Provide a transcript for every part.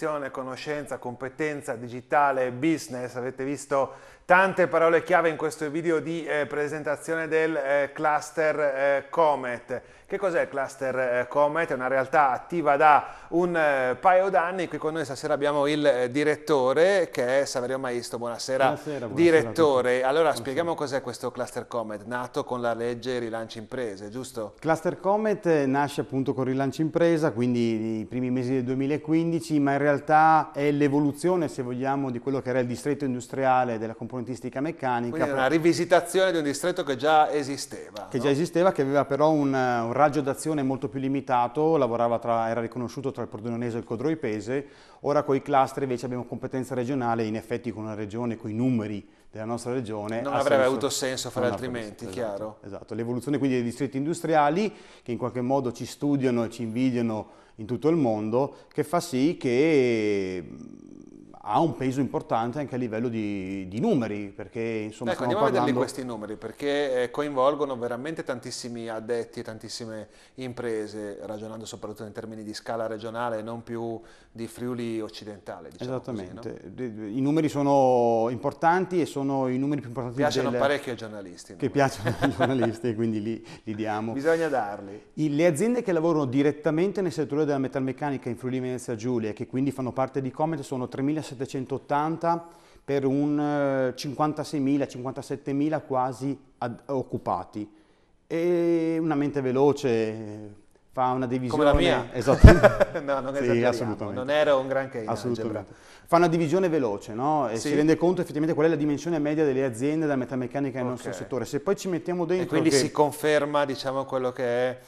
percezione, conoscenza, competenza digitale, business, avete visto Tante parole chiave in questo video di eh, presentazione del eh, cluster eh, Comet. Che cos'è il cluster eh, Comet? È una realtà attiva da un eh, paio d'anni. Qui con noi stasera abbiamo il eh, direttore che è Saverio Maisto. Buonasera, buonasera, buonasera direttore. Allora buonasera. spieghiamo cos'è questo cluster Comet, nato con la legge Rilancio Imprese, giusto? Cluster Comet nasce appunto con Rilancio Impresa, quindi nei primi mesi del 2015, ma in realtà è l'evoluzione, se vogliamo, di quello che era il distretto industriale della componente quantistica meccanica. Quindi una rivisitazione di un distretto che già esisteva. Che no? già esisteva, che aveva però un, eh, un raggio d'azione molto più limitato, lavorava tra, era riconosciuto tra il Pordenonese e il Codroipese, ora con i cluster invece abbiamo competenza regionale, in effetti con una regione, con i numeri della nostra regione. Non avrebbe senso, avuto senso fare altrimenti, esatto, chiaro. Esatto, l'evoluzione quindi dei distretti industriali che in qualche modo ci studiano e ci invidiano in tutto il mondo, che fa sì che ha un peso importante anche a livello di, di numeri, perché insomma ecco, andiamo parlando... a vedere questi numeri, perché eh, coinvolgono veramente tantissimi addetti, e tantissime imprese, ragionando soprattutto in termini di scala regionale e non più di Friuli occidentale. Diciamo Esattamente, così, no? i numeri sono importanti e sono i numeri più importanti. Piacciono delle... parecchio ai giornalisti. Che piacciono ai giornalisti, quindi li, li diamo. Bisogna darli. I, le aziende che lavorano direttamente nel settore della metalmeccanica in Friuli Venezia Giulia, che quindi fanno parte di Comet, sono 3.600 780 per un 56.000-57.000 eh, quasi occupati. E una mente veloce eh, fa una divisione... Come la mia? Esatto. no, non sì, assolutamente. Non era un granché in assolutamente. Fa una divisione veloce, no? E sì. si rende conto effettivamente qual è la dimensione media delle aziende della metalmeccanica nel okay. nostro settore. Se poi ci mettiamo dentro... E quindi che... si conferma, diciamo, quello che è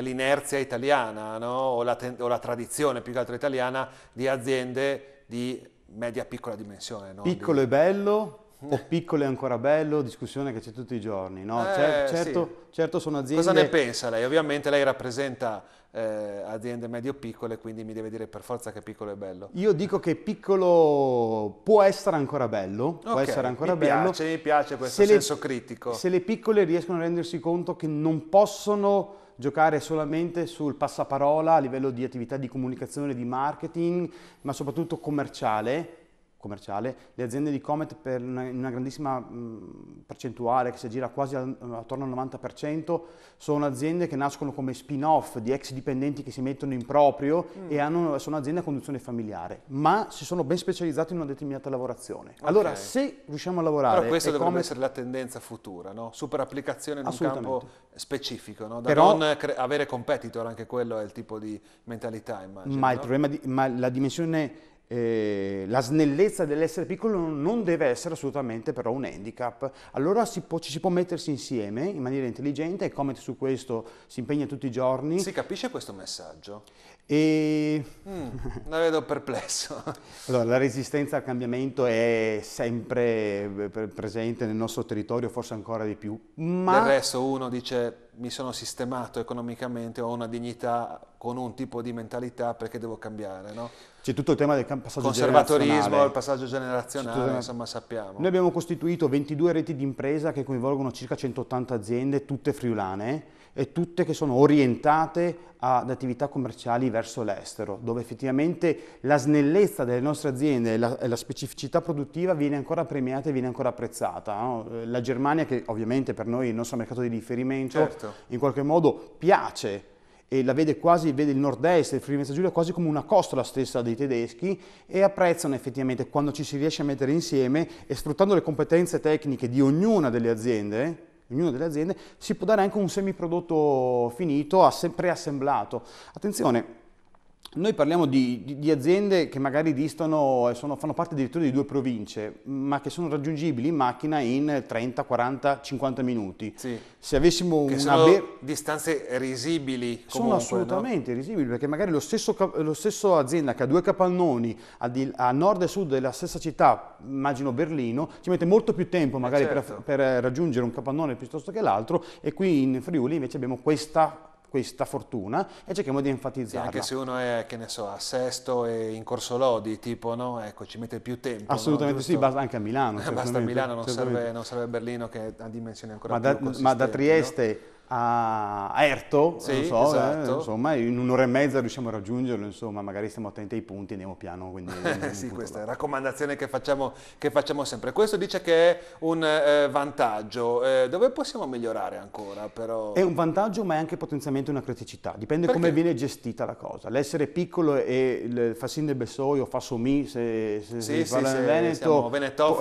l'inerzia italiana no? o, la o, la tradizione più che altro italiana di aziende di media piccola dimensione. No? Piccolo di... e bello, eh. piccolo e ancora bello, discussione che c'è tutti i giorni. No? Eh, certo, sì. certo, certo sono aziende... Cosa ne pensa lei? Ovviamente lei rappresenta eh, aziende medio-piccole, quindi mi deve dire per forza che piccolo e bello. Io dico che piccolo può essere ancora bello, okay, può essere ancora mi bello. Piace, mi piace questo se senso le, critico. Se le piccole riescono a rendersi conto che non possono giocare solamente sul passaparola a livello di attività di comunicazione, di marketing, ma soprattutto commerciale, commerciale, le aziende di Comet per una, una grandissima mh, mm, percentuale che si aggira quasi al, attorno al 90% sono aziende che nascono come spin-off di ex dipendenti che si mettono in proprio mm. e hanno, sono aziende a conduzione familiare, ma si sono ben specializzate in una determinata lavorazione. Okay. Allora se riusciamo a lavorare... Però questa dovrebbe Comet... essere la tendenza futura, no? super applicazione in un campo specifico, no? da Però... non cre- avere competitor, anche quello è il tipo di mentalità immagino. Ma, no? di, ma la dimensione eh, la snellezza dell'essere piccolo non deve essere assolutamente però un handicap. Allora si può, ci si può mettersi insieme in maniera intelligente e Comet su questo si impegna tutti i giorni. Si capisce questo messaggio? E... Mm, la vedo perplesso. Allora, la resistenza al cambiamento è sempre eh, presente nel nostro territorio, forse ancora di più. Ma... Del resto uno dice mi sono sistemato economicamente, ho una dignità con un tipo di mentalità perché devo cambiare, no? C'è tutto il tema del passaggio Conservatorismo, il passaggio generazionale, tema... insomma sappiamo. Noi abbiamo costituito 22 reti di impresa che coinvolgono circa 180 aziende, tutte friulane e tutte che sono orientate ad attività commerciali verso l'estero, dove effettivamente la snellezza delle nostre aziende e la, la, specificità produttiva viene ancora premiata e viene ancora apprezzata. No? La Germania, che ovviamente per noi è il nostro mercato di riferimento, certo. in qualche modo piace e la vede quasi, vede il nord-est, il Friuli Venezia Giulia quasi come una costola stessa dei tedeschi e apprezzano effettivamente quando ci si riesce a mettere insieme e sfruttando le competenze tecniche di ognuna delle aziende, ognuna delle aziende, si può dare anche un semiprodotto finito, preassemblato. Attenzione, noi parliamo di, di, di, aziende che magari distano e fanno parte addirittura di due province, ma che sono raggiungibili in macchina in 30, 40, 50 minuti. Sì. Se avessimo che una be- distanze risibili comunque, Sono assolutamente no? risibili, perché magari lo stesso, lo stesso, azienda che ha due capannoni a, di, a, nord e sud della stessa città, immagino Berlino, ci mette molto più tempo eh, magari certo. per, per raggiungere un capannone piuttosto che l'altro e qui in Friuli invece abbiamo questa questa fortuna e cerchiamo di enfatizzarla. E anche se uno è, che ne so, a Sesto e in Corso Lodi, tipo, no? Ecco, ci mette più tempo. Assolutamente no? sì, basta anche a Milano. basta a Milano, non serve, non serve, Berlino che ha dimensioni ancora ma più da, Ma da Trieste... No? a Erto, sì, so, eh, esatto. eh, insomma, in un'ora e mezza riusciamo a raggiungerlo, insomma, magari stiamo attenti ai punti, andiamo piano. Quindi sì, questa là. è la raccomandazione che facciamo, che facciamo, sempre. Questo dice che è un eh, vantaggio, eh, dove possiamo migliorare ancora però? È un vantaggio ma è anche potenzialmente una criticità, dipende Perché? come viene gestita la cosa. L'essere piccolo e il fasin de Bessoio, fasomi, se, se, sì, se sì, parla sì, in Veneto, può,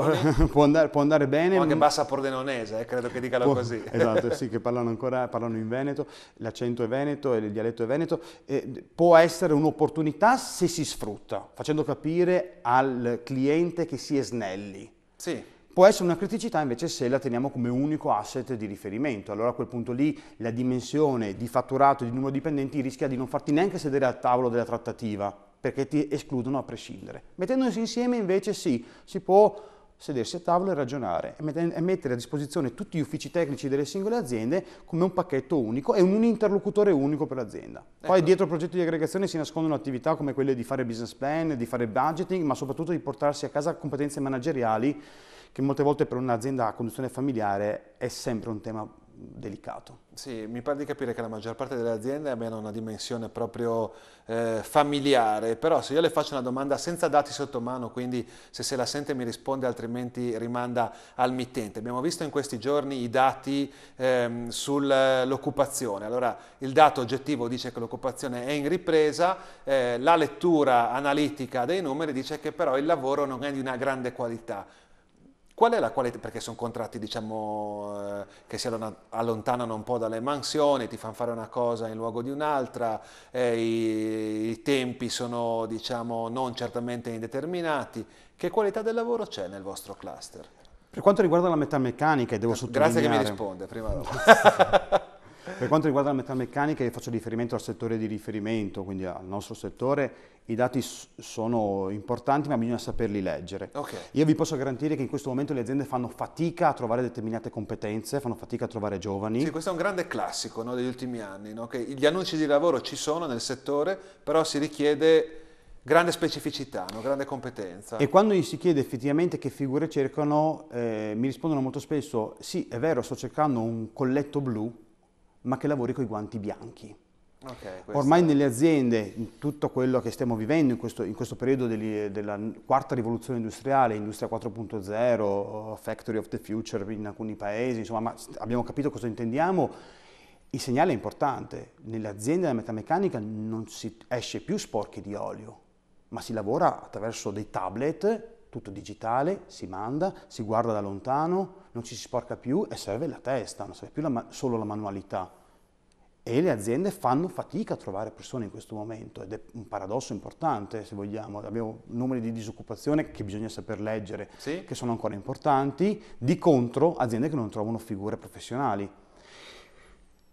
può, andare, può, andare, bene. O anche mm. bassa pordenonese, eh, credo che dicano così. Esatto, sì, che parlano ancora Marghera, eh, parlano in veneto, l'accento è veneto, il dialetto è veneto, eh, può essere un'opportunità se si sfrutta, facendo capire al cliente che si è snelli. Sì. Può essere una criticità invece se la teniamo come unico asset di riferimento, allora a quel punto lì la dimensione di fatturato e di numero di dipendenti rischia di non farti neanche sedere al tavolo della trattativa, perché ti escludono a prescindere. Mettendosi insieme invece sì, si può sedersi a tavola e ragionare e mettere a disposizione tutti gli uffici tecnici delle singole aziende come un pacchetto unico e un interlocutore unico per l'azienda. Poi ecco. dietro progetti di aggregazione si nascondono attività come quelle di fare business plan, di fare budgeting, ma soprattutto di portarsi a casa competenze manageriali che molte volte per un'azienda a conduzione familiare è sempre un tema delicato. Sì, mi pare di capire che la maggior parte delle aziende abbiano una dimensione proprio eh, familiare, però se io le faccio una domanda senza dati sotto mano, quindi se se la sente mi risponde altrimenti rimanda al mittente. Abbiamo visto in questi giorni i dati eh, sull'occupazione, allora il dato oggettivo dice che l'occupazione è in ripresa, eh, la lettura analitica dei numeri dice che però il lavoro non è di una grande qualità. Qual è la qualità? Perché sono contratti, diciamo, eh, che si allontanano un po' dalle mansioni, ti fanno fare una cosa in luogo di un'altra, eh, i, i, tempi sono, diciamo, non certamente indeterminati. Che qualità del lavoro c'è nel vostro cluster? Per quanto riguarda la metà metalmeccanica, devo sottolineare... Grazie che mi risponde, prima dopo. Per quanto riguarda la metalmeccanica, io faccio riferimento al settore di riferimento, quindi al nostro settore, i dati sono importanti ma bisogna saperli leggere. Okay. Io vi posso garantire che in questo momento le aziende fanno fatica a trovare determinate competenze, fanno fatica a trovare giovani. Sì, questo è un grande classico no, degli ultimi anni, no? che gli annunci di lavoro ci sono nel settore, però si richiede grande specificità, no? grande competenza. E quando gli si chiede effettivamente che figure cercano, eh, mi rispondono molto spesso, sì, è vero, sto cercando un colletto blu, ma che lavori con i guanti bianchi. Okay, Ormai nelle aziende, in tutto quello che stiamo vivendo in questo, in questo periodo degli, della quarta rivoluzione industriale, Industria 4.0, Factory of the Future in alcuni paesi, insomma, abbiamo capito cosa intendiamo, il segnale è importante. Nelle aziende della metalmeccanica non si esce più sporchi di olio, ma si lavora attraverso dei tablet tutto digitale, si manda, si guarda da lontano, non ci si sporca più e serve la testa, non serve più la solo la manualità. E le aziende fanno fatica a trovare persone in questo momento ed è un paradosso importante se vogliamo. Abbiamo numeri di disoccupazione che bisogna saper leggere, sì. che sono ancora importanti, di contro aziende che non trovano figure professionali.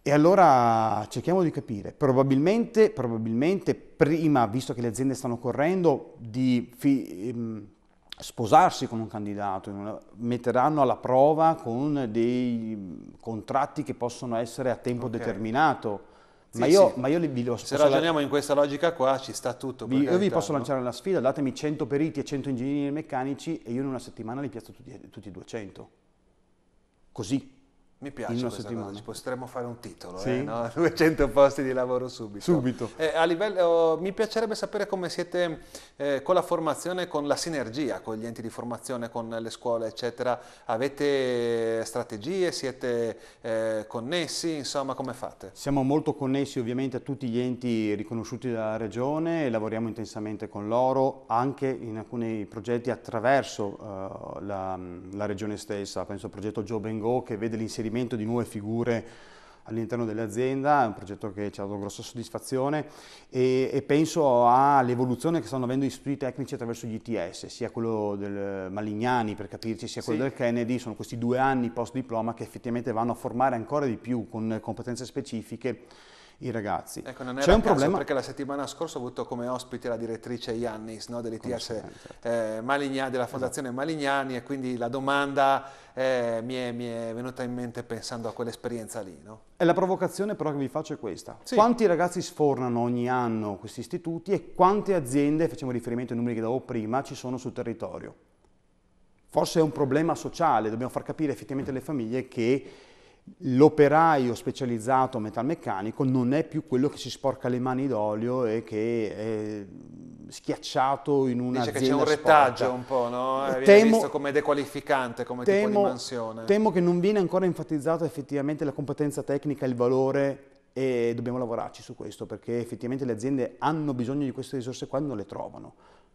E allora cerchiamo di capire, probabilmente, probabilmente prima, visto che le aziende stanno correndo, di ehm, sposarsi con un candidato, metteranno alla prova con dei contratti che possono essere a tempo okay. determinato. Sì, ma, io, sì. ma io vi lo Se ragioniamo la... in questa logica qua ci sta tutto. Vi, io vi posso no? lanciare una sfida, datemi 100 periti e 100 ingegneri meccanici e io in una settimana li piazzo tutti, tutti e 200. Così. Mi piace in settimana. Cosa. potremmo fare un titolo, sì. eh, no? 200 posti di lavoro subito. Subito. Eh, livello, mi piacerebbe sapere come siete eh, con la formazione, con la sinergia con gli enti di formazione, con le scuole, eccetera. Avete strategie, siete eh, connessi, insomma come fate? Siamo molto connessi ovviamente a tutti gli enti riconosciuti dalla Regione, e lavoriamo intensamente con loro, anche in alcuni progetti attraverso eh, la, la Regione stessa, penso al progetto Job Go che vede l'inserimento inserimento di nuove figure all'interno dell'azienda, è un progetto che ci ha dato grossa soddisfazione e, e penso all'evoluzione che stanno avendo gli istituti tecnici attraverso gli ITS, sia quello del Malignani per capirci, sia quello sì. del Kennedy, sono questi due anni post diploma che effettivamente vanno a formare ancora di più con competenze specifiche i ragazzi. Ecco, non C'è un problema perché la settimana scorsa ho avuto come ospite la direttrice Iannis no, dell'ITS eh, Malignani, della Fondazione esatto. Malignani e quindi la domanda eh, mi, è, mi, è, venuta in mente pensando a quell'esperienza lì. No? E la provocazione però che vi faccio è questa. Sì. Quanti ragazzi sfornano ogni anno questi istituti e quante aziende, facciamo riferimento ai numeri che davo prima, ci sono sul territorio? Forse è un problema sociale, dobbiamo far capire effettivamente alle famiglie che l'operaio specializzato metalmeccanico non è più quello che si sporca le mani d'olio e che è schiacciato in una Dice che c'è un retaggio sporca. un po', no? Eh, viene temo, visto come dequalificante, come temo, tipo di mansione. Temo che non viene ancora enfatizzato effettivamente la competenza tecnica, il valore e dobbiamo lavorarci su questo perché effettivamente le aziende hanno bisogno di queste risorse qua e non le trovano.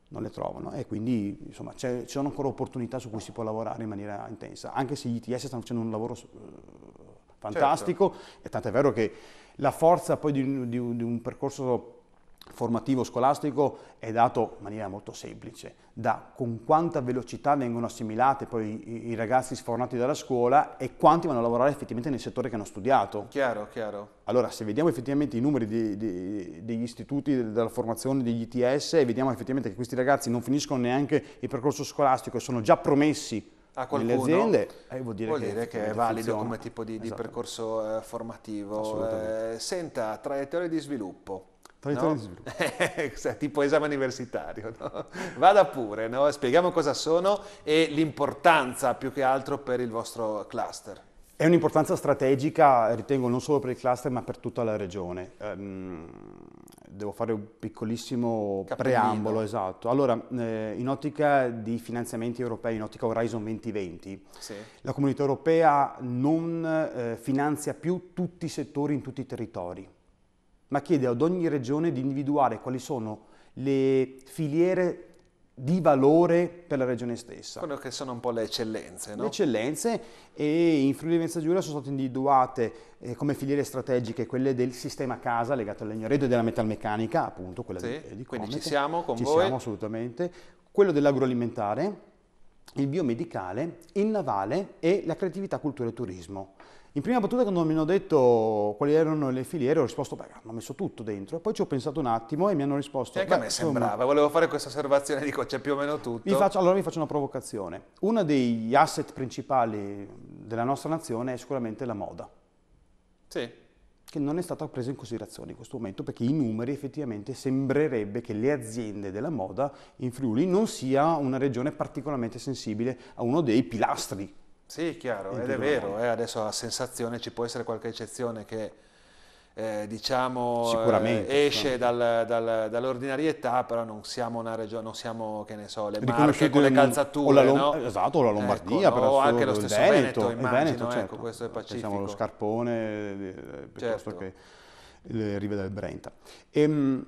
Non le trovano e quindi insomma ci sono ancora opportunità su cui si può lavorare in maniera intensa, anche se gli ITS stanno facendo un lavoro eh, fantastico, certo. e è vero che la forza poi di un, di di un percorso formativo scolastico è dato in maniera molto semplice, da con quanta velocità vengono assimilate poi i, i, ragazzi sfornati dalla scuola e quanti vanno a lavorare effettivamente nel settore che hanno studiato. Chiaro, chiaro. Allora, se vediamo effettivamente i numeri di, di, degli istituti della formazione degli ITS e vediamo effettivamente che questi ragazzi non finiscono neanche il percorso scolastico e sono già promessi a qualcuno, nelle aziende eh, vuol dire, vuol che, dire che, è valido funziona. come tipo di, di esatto. percorso eh, formativo. Eh, senta, traiettoria di sviluppo. Traiettoria no? di sviluppo. Eh, tipo esame universitario. No? Vada pure, no? spieghiamo cosa sono e l'importanza più che altro per il vostro cluster. È un'importanza strategica, ritengo, non solo per il cluster ma per tutta la regione. Um, devo fare un piccolissimo Capellino. preambolo, esatto. Allora, eh, in ottica di finanziamenti europei, in ottica Horizon 2020, sì. la comunità europea non eh, finanzia più tutti i settori in tutti i territori, ma chiede ad ogni regione di individuare quali sono le filiere di valore per la regione stessa. Quello che sono un po' le eccellenze, no? Le eccellenze e in Friuli Venezia Giulia sono state individuate eh, come filiere strategiche quelle del sistema casa legato all'ignoredo e della metalmeccanica, appunto quella sì, di, eh, di Quindi ci siamo con ci voi? Ci siamo assolutamente. Quello dell'agroalimentare, il biomedicale, il navale e la creatività, cultura e turismo. In prima battuta quando mi hanno detto quali erano le filiere ho risposto, beh, hanno messo tutto dentro, poi ci ho pensato un attimo e mi hanno risposto... E anche a me sembrava, insomma, volevo fare questa osservazione, dico c'è più o meno tutto. Vi faccio, allora vi faccio una provocazione. Uno degli asset principali della nostra nazione è sicuramente la moda. Sì che non è stato preso in considerazione in questo momento perché i numeri effettivamente sembrerebbe che le aziende della moda in Friuli non sia una regione particolarmente sensibile a uno dei pilastri. Sì, chiaro, ed è vero, eh, adesso la sensazione ci può essere qualche eccezione che eh, diciamo, eh, esce dal, dal, dall'ordinarietà, però non siamo una regione, non siamo, che ne so, le Marche con le calzature, o la Lom- no? Esatto, o la Lombardia, ecco, o anche lo stesso Veneto, Veneto immagino, Veneto, ecco, certo. ecco, questo è cioè, Pacifico. Pensiamo allo Scarpone, eh, eh, piuttosto certo. che le rive del Brenta. Ehm,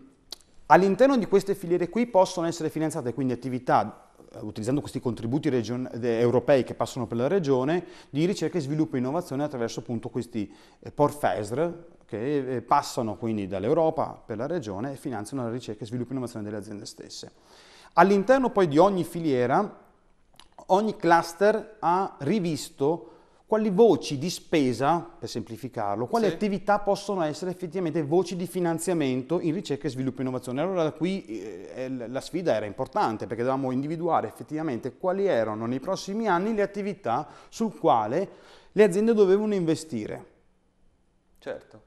all'interno di queste filiere qui possono essere finanziate quindi attività eh, utilizzando questi contributi region- europei che passano per la regione, di ricerca e sviluppo e innovazione attraverso appunto questi eh, PORFESR, che eh, passano quindi dall'Europa per la regione e finanziano la ricerca, sviluppo e innovazione delle aziende stesse. All'interno poi di ogni filiera, ogni cluster ha rivisto quali voci di spesa, per semplificarlo, quali sì. attività possono essere effettivamente voci di finanziamento in ricerca e sviluppo e innovazione. Allora qui eh, eh, la sfida era importante perché dovevamo individuare effettivamente quali erano nei prossimi anni le attività sul quale le aziende dovevano investire. Certo.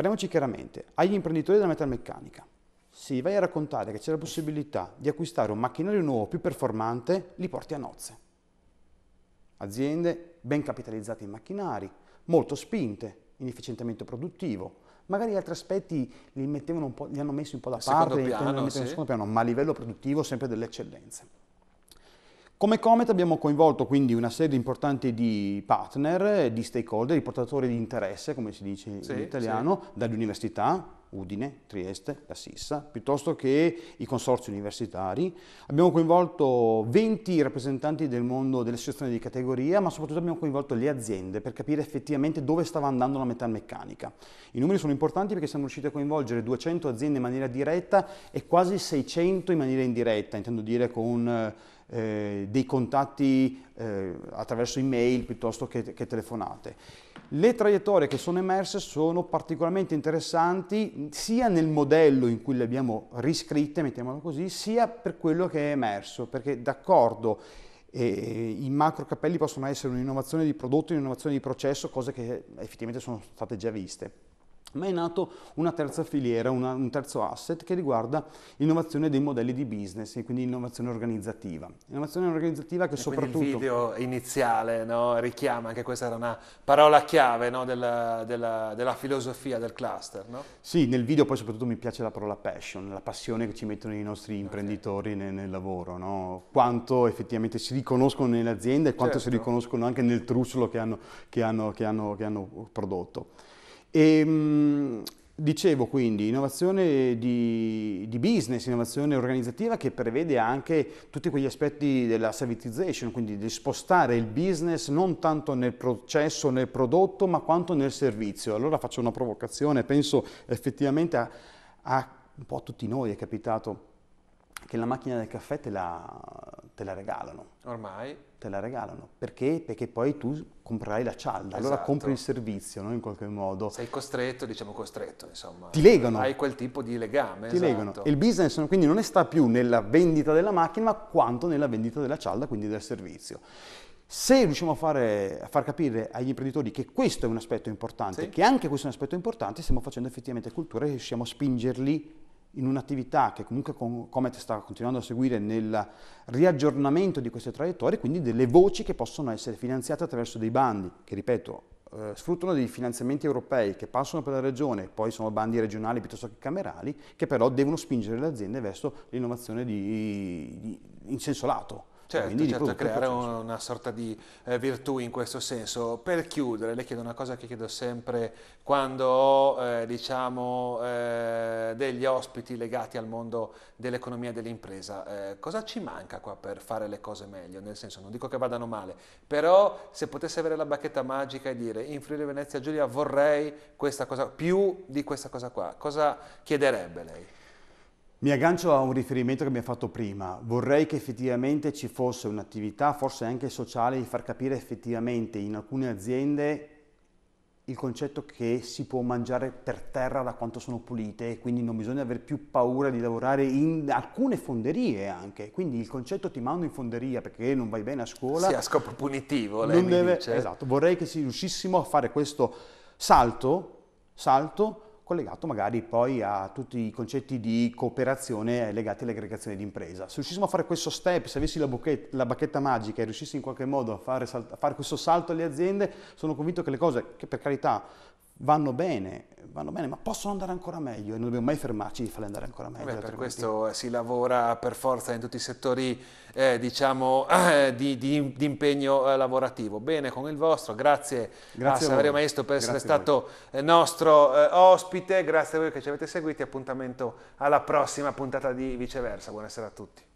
Parliamoci chiaramente, agli imprenditori della metalmeccanica, se vai a raccontare che c'è la possibilità di acquistare un macchinario nuovo più performante, li porti a nozze. Aziende ben capitalizzate in macchinari, molto spinte in efficientamento produttivo, magari altri aspetti li, mettevano un po', li hanno messi un po' da parte, piano, li messi sì. secondo piano, ma a livello produttivo sempre delle eccellenze. Come Comet abbiamo coinvolto quindi una serie importante di partner, di stakeholder, di portatori di interesse, come si dice sì, in italiano, sì. dalle Udine, Trieste, la Sissa, piuttosto che i consorzi universitari. Abbiamo coinvolto 20 rappresentanti del mondo delle associazioni di categoria, ma soprattutto abbiamo coinvolto le aziende per capire effettivamente dove stava andando la metalmeccanica. I numeri sono importanti perché siamo riusciti a coinvolgere 200 aziende in maniera diretta e quasi 600 in maniera indiretta, intendo dire con eh, dei contatti eh, attraverso email piuttosto che, che telefonate. Le traiettorie che sono emerse sono particolarmente interessanti sia nel modello in cui le abbiamo riscritte, mettiamolo così, sia per quello che è emerso, perché d'accordo eh, i macro cappelli possono essere un'innovazione di prodotto, un'innovazione di processo, cose che effettivamente sono state già viste ma è nato una terza filiera, una, un terzo asset che riguarda l'innovazione dei modelli di business e quindi innovazione organizzativa. Innovazione organizzativa che e soprattutto... Il video iniziale no? richiama, anche questa era una parola chiave no? della, della, della, filosofia del cluster, no? Sì, nel video poi soprattutto mi piace la parola passion, la passione che ci mettono i nostri imprenditori okay. nel, nel, lavoro, quanto effettivamente si riconoscono nelle aziende e quanto certo. si riconoscono anche nel trucciolo che che che che hanno prodotto. E, ehm, dicevo quindi, innovazione di, di, business, innovazione organizzativa che prevede anche tutti quegli aspetti della servitization, quindi di spostare il business non tanto nel processo, nel prodotto, ma quanto nel servizio. Allora faccio una provocazione, penso effettivamente a, a un po' a tutti noi è capitato che la macchina del caffè te la, te la regalano. Ormai. Te la regalano. Perché? Perché poi tu comprerai la cialda, esatto. allora compri il servizio, no? In qualche modo. Sei costretto, diciamo costretto, insomma. Ti legano. Hai quel tipo di legame, Ti esatto. legano. E il business quindi non sta più nella vendita della macchina, ma quanto nella vendita della cialda, quindi del servizio. Se riusciamo a, fare, a, far capire agli imprenditori che questo è un aspetto importante, sì. che anche questo è un aspetto importante, stiamo facendo effettivamente cultura e riusciamo a spingerli in un'attività che comunque Comet sta continuando a seguire nel riaggiornamento di queste traiettorie, quindi delle voci che possono essere finanziate attraverso dei bandi, che ripeto, eh, sfruttano dei finanziamenti europei che passano per la regione, poi sono bandi regionali piuttosto che camerali, che però devono spingere le aziende verso l'innovazione in senso lato. Certo, certo creare una sorta di eh, virtù in questo senso. Per chiudere, le chiedo una cosa che chiedo sempre quando ho eh, diciamo, eh, degli ospiti legati al mondo dell'economia e dell'impresa. Eh, cosa ci manca qua per fare le cose meglio? Nel senso, non dico che vadano male, però se potessi avere la bacchetta magica e dire in Friuli Venezia Giulia vorrei questa cosa, più di questa cosa qua, cosa chiederebbe lei? Mi aggancio a un riferimento che mi ha fatto prima, vorrei che effettivamente ci fosse un'attività, forse anche sociale, di far capire effettivamente in alcune aziende il concetto che si può mangiare per terra da quanto sono pulite e quindi non bisogna avere più paura di lavorare in alcune fonderie anche, quindi il concetto ti mando in fonderia perché non vai bene a scuola. Sì, a scopo punitivo, lei non deve... Dice. Esatto, vorrei che si riuscissimo a fare questo salto, salto collegato magari poi a tutti i concetti di cooperazione legati all'aggregazione d'impresa. Se riuscissimo a fare questo step, se avessi la, buchetta, la bacchetta magica e riuscissi in qualche modo a fare, a fare questo salto alle aziende, sono convinto che le cose, che per carità vanno bene, vanno bene, ma possono andare ancora meglio e non dobbiamo mai fermarci di farle andare ancora meglio. Beh, per questo eh, si lavora per forza in tutti i settori eh, diciamo, eh, di, di, di, impegno eh, lavorativo. Bene, con il vostro, grazie, grazie a Saverio Maestro per grazie essere stato eh, nostro eh, ospite, grazie a voi che ci avete seguiti, appuntamento alla prossima puntata di Viceversa. Buonasera a tutti.